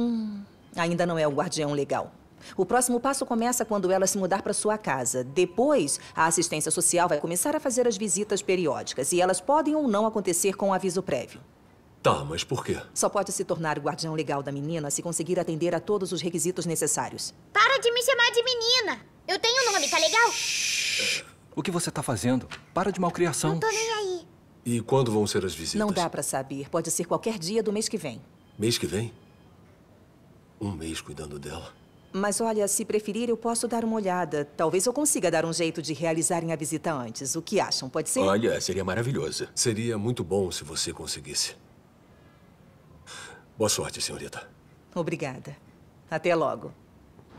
Hum, ainda não é o guardião legal. O próximo passo começa quando ela se mudar para sua casa. Depois, a assistência social vai começar a fazer as visitas periódicas e elas podem ou não acontecer com um aviso prévio. Tá, mas por quê? Só pode se tornar o guardião legal da menina se conseguir atender a todos os requisitos necessários. Para de me chamar de menina! Eu tenho nome, tá legal? O que você tá fazendo? Para de malcriação. Não tô nem aí. E quando vão ser as visitas? Não dá para saber. Pode ser qualquer dia do mês que vem. Mês que vem? um mês cuidando dela. Mas olha, se preferir, eu posso dar uma olhada. Talvez eu consiga dar um jeito de realizarem a visita antes. O que acham? Pode ser? Olha, seria maravilhoso. Seria muito bom se você conseguisse. Boa sorte, senhorita. Obrigada. Até logo.